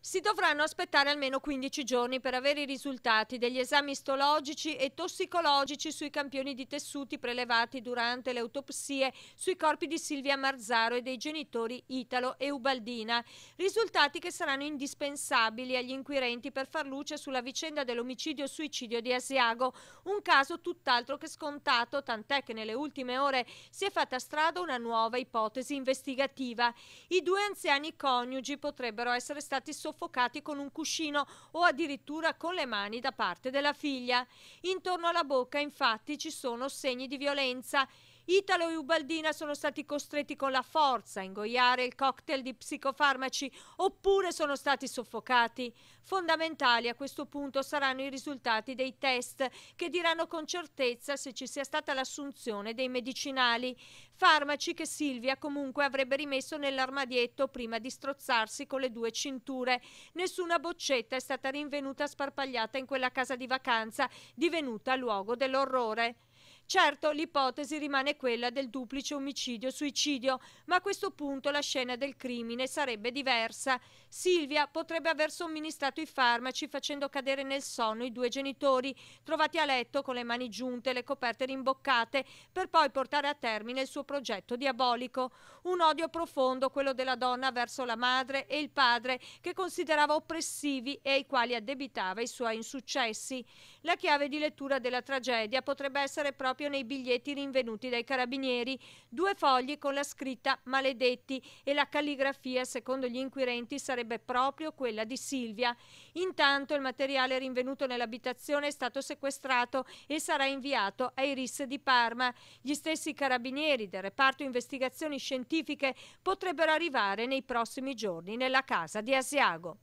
Si dovranno aspettare almeno 15 giorni per avere i risultati degli esami istologici e tossicologici sui campioni di tessuti prelevati durante le autopsie sui corpi di Silvia Marzaro e dei genitori Italo e Ubaldina. Risultati che saranno indispensabili agli inquirenti per far luce sulla vicenda dell'omicidio-suicidio di Asiago, un caso tutt'altro che scontato, tant'è che nelle ultime ore si è fatta strada una nuova ipotesi investigativa. I due anziani coniugi potrebbero essere stati sottoposti soffocati con un cuscino o addirittura con le mani da parte della figlia. Intorno alla bocca infatti ci sono segni di violenza. Italo e Ubaldina sono stati costretti con la forza a ingoiare il cocktail di psicofarmaci oppure sono stati soffocati. Fondamentali a questo punto saranno i risultati dei test che diranno con certezza se ci sia stata l'assunzione dei medicinali, farmaci che Silvia comunque avrebbe rimesso nell'armadietto prima di strozzarsi con le due cinture. Nessuna boccetta è stata rinvenuta sparpagliata in quella casa di vacanza divenuta luogo dell'orrore. Certo, l'ipotesi rimane quella del duplice omicidio-suicidio, ma a questo punto la scena del crimine sarebbe diversa. Silvia potrebbe aver somministrato i farmaci facendo cadere nel sonno i due genitori, trovati a letto con le mani giunte e le coperte rimboccate, per poi portare a termine il suo progetto diabolico. Un odio profondo quello della donna verso la madre e il padre, che considerava oppressivi e ai quali addebitava i suoi insuccessi. La chiave di lettura della tragedia potrebbe essere proprio proprio nei biglietti rinvenuti dai carabinieri, due fogli con la scritta maledetti e la calligrafia, secondo gli inquirenti, sarebbe proprio quella di Silvia. Intanto il materiale rinvenuto nell'abitazione è stato sequestrato e sarà inviato ai RIS di Parma. Gli stessi carabinieri del reparto investigazioni scientifiche potrebbero arrivare nei prossimi giorni nella casa di Asiago.